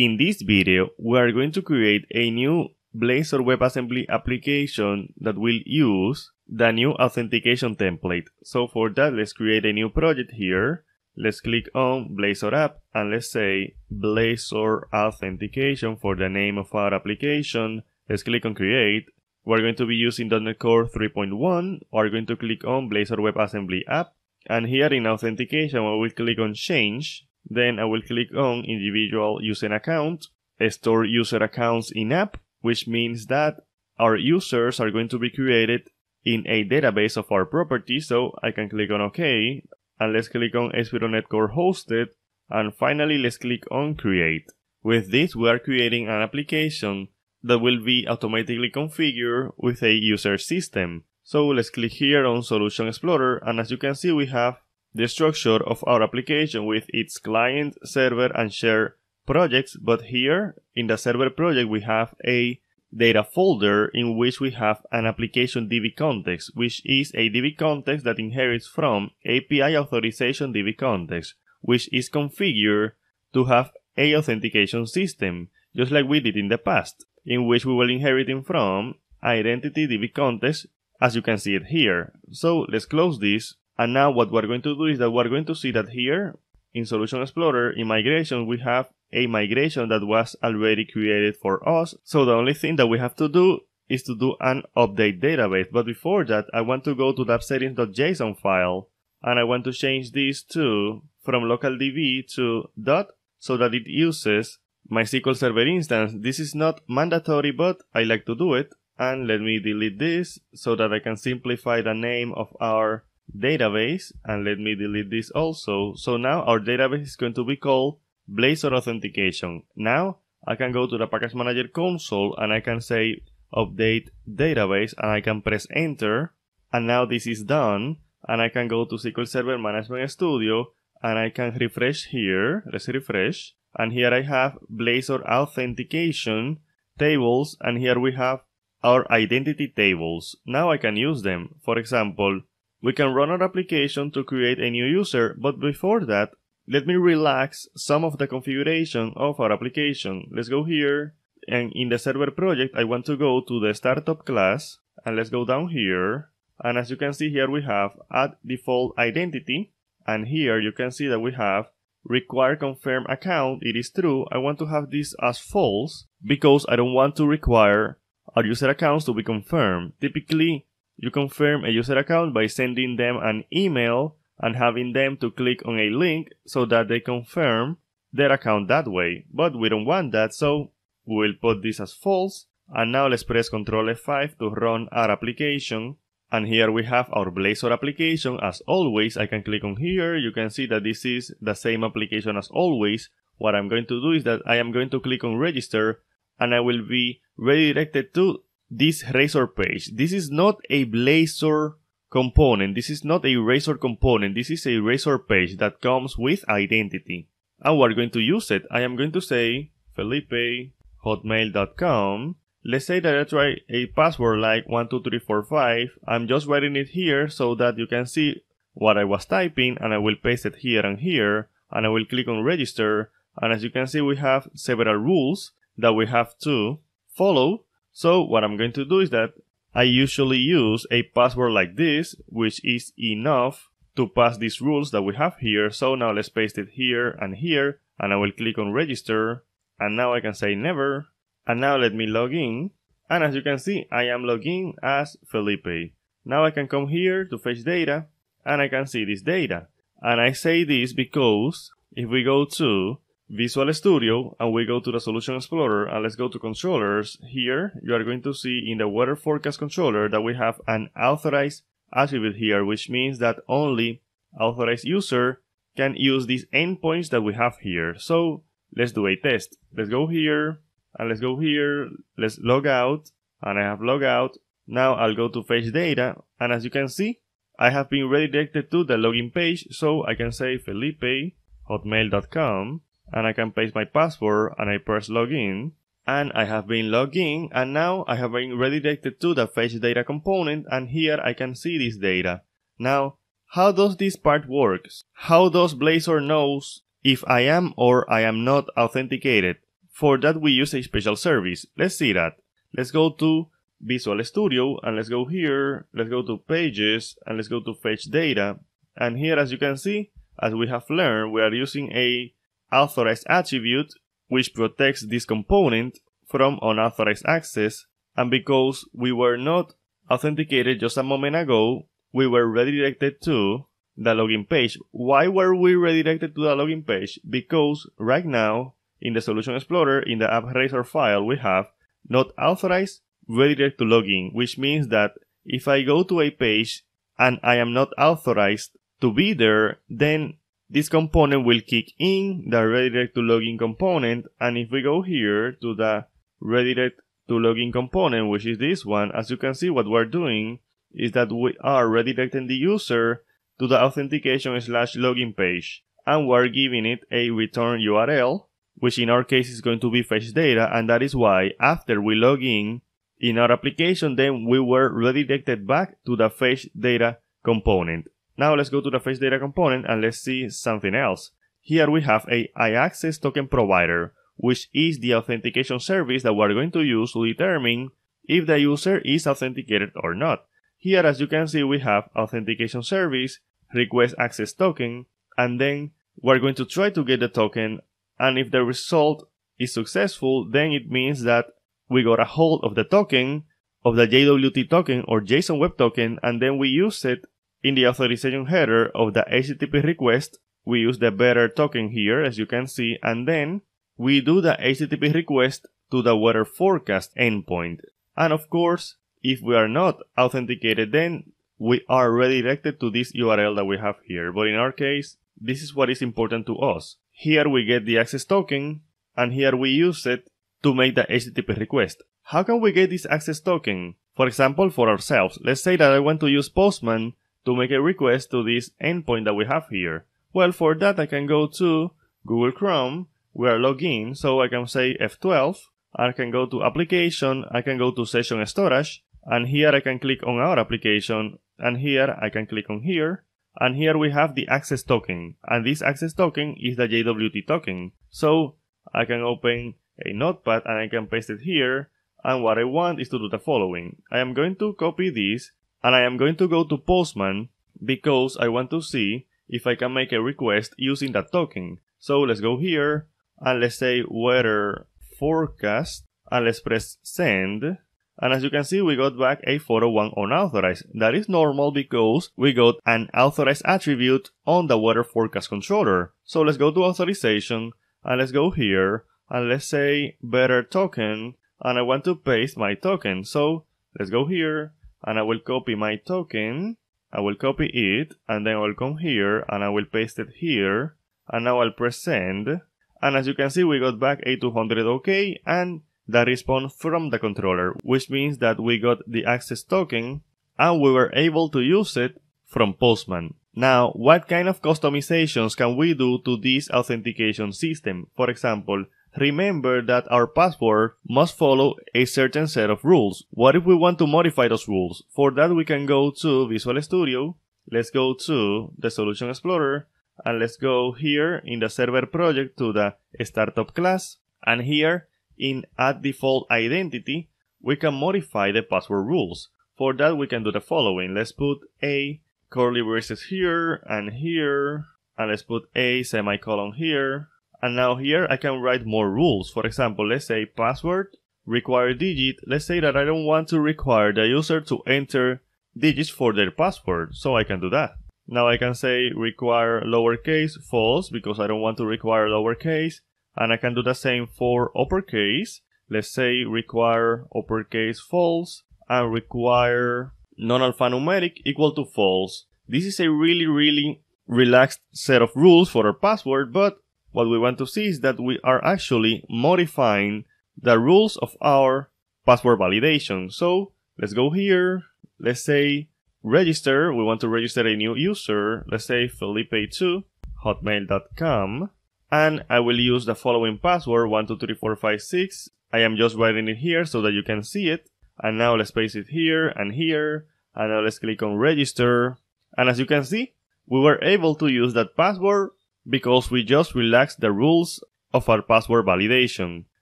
In this video, we are going to create a new Blazor WebAssembly application that will use the new authentication template. So for that, let's create a new project here. Let's click on Blazor app and let's say Blazor authentication for the name of our application. Let's click on create. We're going to be using .NET Core 3.1. We're going to click on Blazor WebAssembly app. And here in authentication, we will click on change then I will click on individual user account, store user accounts in app, which means that our users are going to be created in a database of our property. So I can click on OK and let's click on ASP.NET Core Hosted. And finally, let's click on create. With this, we are creating an application that will be automatically configured with a user system. So let's click here on Solution Explorer and as you can see we have the structure of our application with its client, server, and share projects. But here in the server project, we have a data folder in which we have an application DB context, which is a DB context that inherits from API authorization DB context, which is configured to have a authentication system, just like we did in the past, in which we will inheriting from identity DB context, as you can see it here. So let's close this and now what we're going to do is that we're going to see that here in Solution Explorer, in migration, we have a migration that was already created for us. So the only thing that we have to do is to do an update database. But before that, I want to go to the settings.json file and I want to change this to from localdb to dot so that it uses MySQL Server instance. This is not mandatory, but I like to do it. And let me delete this so that I can simplify the name of our database, and let me delete this also. So now our database is going to be called Blazor Authentication. Now I can go to the Package Manager console and I can say update database and I can press enter. And now this is done and I can go to SQL Server Management Studio and I can refresh here. Let's refresh. And here I have Blazor Authentication tables and here we have our identity tables. Now I can use them. For example, we can run our application to create a new user, but before that, let me relax some of the configuration of our application. Let's go here, and in the server project, I want to go to the startup class, and let's go down here, and as you can see here we have add default identity, and here you can see that we have require confirm account, it is true, I want to have this as false, because I don't want to require our user accounts to be confirmed. Typically, you confirm a user account by sending them an email and having them to click on a link so that they confirm their account that way. But we don't want that, so we'll put this as false. And now let's press Ctrl F5 to run our application. And here we have our Blazor application. As always, I can click on here. You can see that this is the same application as always. What I'm going to do is that I am going to click on register and I will be redirected to this razor page. This is not a Blazor component. This is not a razor component. This is a razor page that comes with identity. And we're going to use it. I am going to say Felipe hotmail.com. Let's say that I try a password like 12345. I'm just writing it here so that you can see what I was typing and I will paste it here and here and I will click on register. And as you can see, we have several rules that we have to follow so what I'm going to do is that I usually use a password like this, which is enough to pass these rules that we have here. So now let's paste it here and here, and I will click on register, and now I can say never, and now let me log in, and as you can see, I am logging as Felipe. Now I can come here to fetch data, and I can see this data. And I say this because if we go to Visual Studio and we go to the Solution Explorer and let's go to controllers. Here you are going to see in the weather forecast controller that we have an authorized attribute here, which means that only authorized user can use these endpoints that we have here. So let's do a test. Let's go here and let's go here. Let's log out and I have log out. Now I'll go to fetch data and as you can see, I have been redirected to the login page. So I can say Felipe hotmail.com and I can paste my password and I press login and I have been logged in and now I have been redirected to the fetch data component and here I can see this data. Now, how does this part works? How does Blazor knows if I am or I am not authenticated? For that we use a special service. Let's see that. Let's go to Visual Studio and let's go here, let's go to Pages and let's go to Fetch Data. And here as you can see, as we have learned, we are using a authorized attribute, which protects this component from unauthorized access, and because we were not authenticated just a moment ago, we were redirected to the login page. Why were we redirected to the login page? Because right now, in the Solution Explorer, in the app razor file, we have not authorized redirect to login, which means that if I go to a page and I am not authorized to be there, then this component will kick in the redirect to login component. And if we go here to the redirect to login component, which is this one, as you can see, what we're doing is that we are redirecting the user to the authentication slash login page. And we're giving it a return URL, which in our case is going to be fetch data. And that is why after we log in in our application, then we were redirected back to the fetch data component. Now let's go to the fetch data component and let's see something else. Here we have a iAccess token provider, which is the authentication service that we're going to use to determine if the user is authenticated or not. Here as you can see we have authentication service, request access token, and then we're going to try to get the token and if the result is successful then it means that we got a hold of the token, of the JWT token or JSON web token and then we use it in the authorization header of the HTTP request, we use the better token here, as you can see, and then we do the HTTP request to the weather forecast endpoint. And of course, if we are not authenticated, then we are redirected to this URL that we have here. But in our case, this is what is important to us. Here we get the access token, and here we use it to make the HTTP request. How can we get this access token? For example, for ourselves, let's say that I want to use Postman to make a request to this endpoint that we have here? Well, for that I can go to Google Chrome, we are logged in, so I can say F12, I can go to application, I can go to session storage, and here I can click on our application, and here I can click on here, and here we have the access token, and this access token is the JWT token. So I can open a notepad and I can paste it here, and what I want is to do the following. I am going to copy this and I am going to go to Postman because I want to see if I can make a request using that token. So let's go here and let's say weather forecast and let's press send. And as you can see, we got back a 401 unauthorized. That is normal because we got an authorized attribute on the weather forecast controller. So let's go to authorization and let's go here and let's say better token and I want to paste my token. So let's go here and I will copy my token, I will copy it, and then I will come here, and I will paste it here, and now I'll press send, and as you can see we got back a 200 OK, and the response from the controller, which means that we got the access token, and we were able to use it from Postman. Now, what kind of customizations can we do to this authentication system? For example, remember that our password must follow a certain set of rules. What if we want to modify those rules? For that, we can go to Visual Studio. Let's go to the Solution Explorer and let's go here in the server project to the startup class and here in add default identity we can modify the password rules for that we can do the following let's put a curly braces here and here and let's put a semicolon here and now here I can write more rules. For example, let's say password require digit. Let's say that I don't want to require the user to enter digits for their password. So I can do that. Now I can say require lowercase false because I don't want to require lowercase. And I can do the same for uppercase. Let's say require uppercase false and require non-alphanumeric equal to false. This is a really, really relaxed set of rules for our password, but what we want to see is that we are actually modifying the rules of our password validation. So let's go here. Let's say register. We want to register a new user. Let's say Felipe2 hotmail.com. And I will use the following password 123456. I am just writing it here so that you can see it. And now let's paste it here and here. And now let's click on register. And as you can see, we were able to use that password because we just relaxed the rules of our password validation.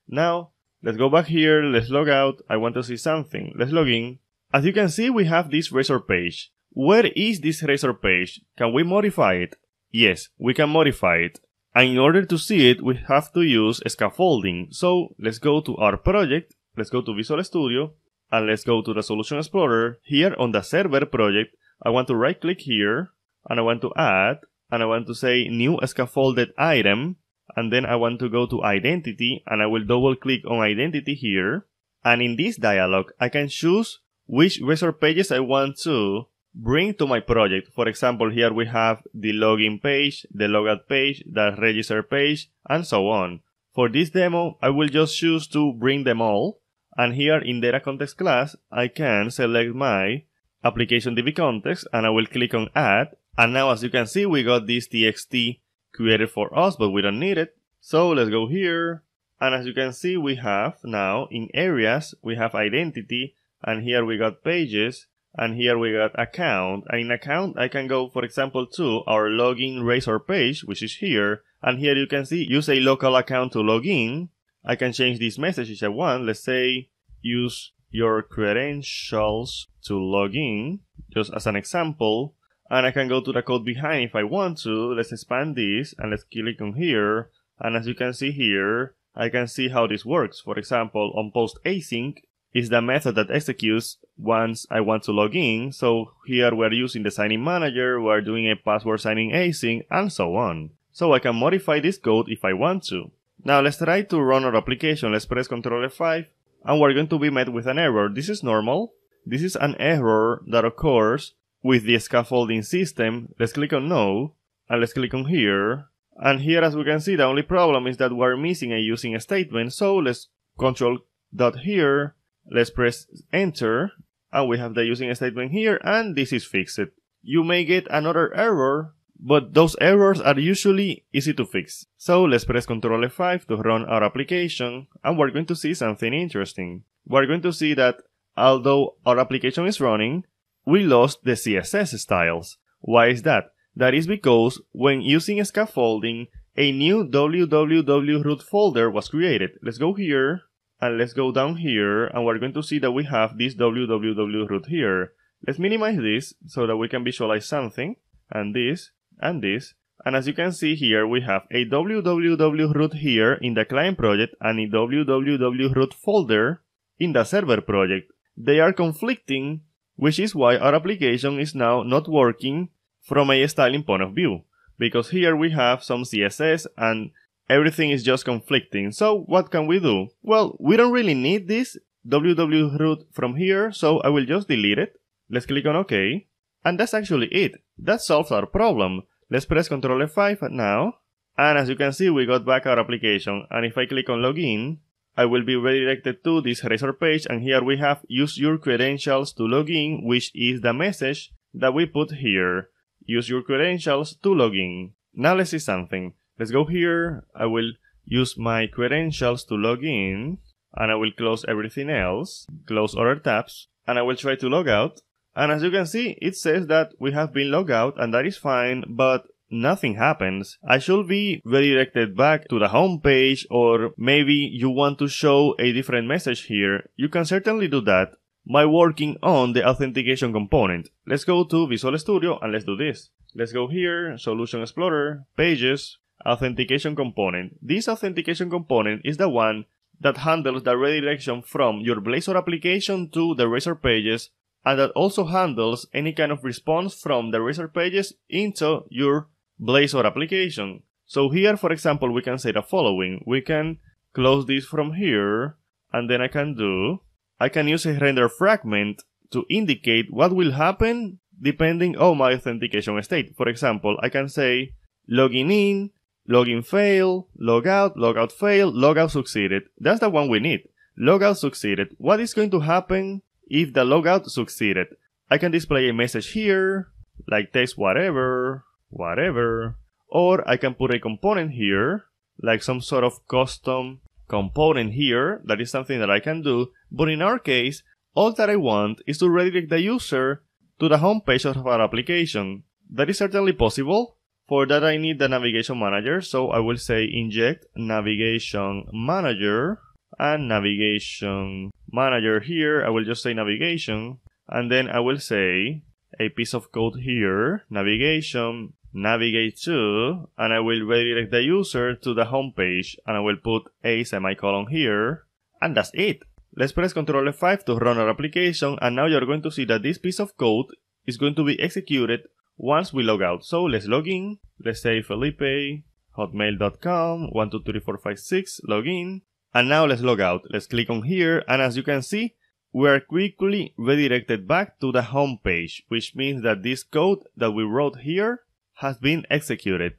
Now, let's go back here, let's log out, I want to see something, let's log in. As you can see, we have this Razor page. Where is this Razor page? Can we modify it? Yes, we can modify it. And in order to see it, we have to use scaffolding. So let's go to our project, let's go to Visual Studio, and let's go to the Solution Explorer. Here on the Server project, I want to right click here, and I want to add and I want to say new scaffolded item and then I want to go to identity and I will double click on identity here and in this dialog I can choose which resource pages I want to bring to my project. For example here we have the login page, the logout page, the register page and so on. For this demo I will just choose to bring them all and here in data context class I can select my application DB context and I will click on add and now as you can see, we got this txt created for us, but we don't need it. So let's go here. And as you can see, we have now in areas, we have identity, and here we got pages, and here we got account. And in account, I can go, for example, to our login razor page, which is here. And here you can see, use a local account to log in. I can change this message if I want. Let's say, use your credentials to log in, just as an example. And I can go to the code behind if I want to. Let's expand this and let's click on here. And as you can see here, I can see how this works. For example, on post async is the method that executes once I want to log in. So here we're using the signing manager, we're doing a password signing async and so on. So I can modify this code if I want to. Now let's try to run our application. Let's press Ctrl F5 and we're going to be met with an error. This is normal. This is an error that occurs with the scaffolding system. Let's click on no, and let's click on here. And here, as we can see, the only problem is that we're missing a using statement. So let's control dot here. Let's press enter. And we have the using statement here. And this is fixed. You may get another error, but those errors are usually easy to fix. So let's press Ctrl F5 to run our application. And we're going to see something interesting. We're going to see that although our application is running, we lost the CSS styles. Why is that? That is because when using scaffolding, a new www root folder was created. Let's go here and let's go down here and we're going to see that we have this www root here. Let's minimize this so that we can visualize something and this and this. And as you can see here, we have a www root here in the client project and a www root folder in the server project. They are conflicting which is why our application is now not working from a styling point of view, because here we have some CSS and everything is just conflicting. So what can we do? Well, we don't really need this www root from here, so I will just delete it. Let's click on OK. And that's actually it. That solves our problem. Let's press Ctrl F5 now. And as you can see, we got back our application. And if I click on login, I will be redirected to this Razor page and here we have use your credentials to log in which is the message that we put here. Use your credentials to log in. Now let's see something. Let's go here. I will use my credentials to log in and I will close everything else, close other tabs and I will try to log out. And as you can see, it says that we have been logged out and that is fine, but nothing happens, I should be redirected back to the home page or maybe you want to show a different message here. You can certainly do that by working on the authentication component. Let's go to Visual Studio and let's do this. Let's go here, Solution Explorer, Pages, Authentication Component. This authentication component is the one that handles the redirection from your Blazor application to the Razor pages and that also handles any kind of response from the Razor pages into your Blazor application. So here, for example, we can say the following. We can close this from here, and then I can do, I can use a render fragment to indicate what will happen depending on my authentication state. For example, I can say login in, login fail, logout, logout fail, logout succeeded. That's the one we need. Logout succeeded. What is going to happen if the logout succeeded? I can display a message here, like text whatever, whatever. Or I can put a component here, like some sort of custom component here. That is something that I can do. But in our case, all that I want is to redirect the user to the homepage of our application. That is certainly possible. For that, I need the navigation manager. So I will say inject navigation manager and navigation manager here. I will just say navigation and then I will say a piece of code here, navigation, navigate to, and I will redirect the user to the home page, and I will put a semicolon here, and that's it. Let's press Ctrl F5 to run our application, and now you're going to see that this piece of code is going to be executed once we log out. So let's log in, let's say Felipe, hotmail.com, 123456, log in, and now let's log out. Let's click on here, and as you can see, were quickly redirected back to the home page, which means that this code that we wrote here has been executed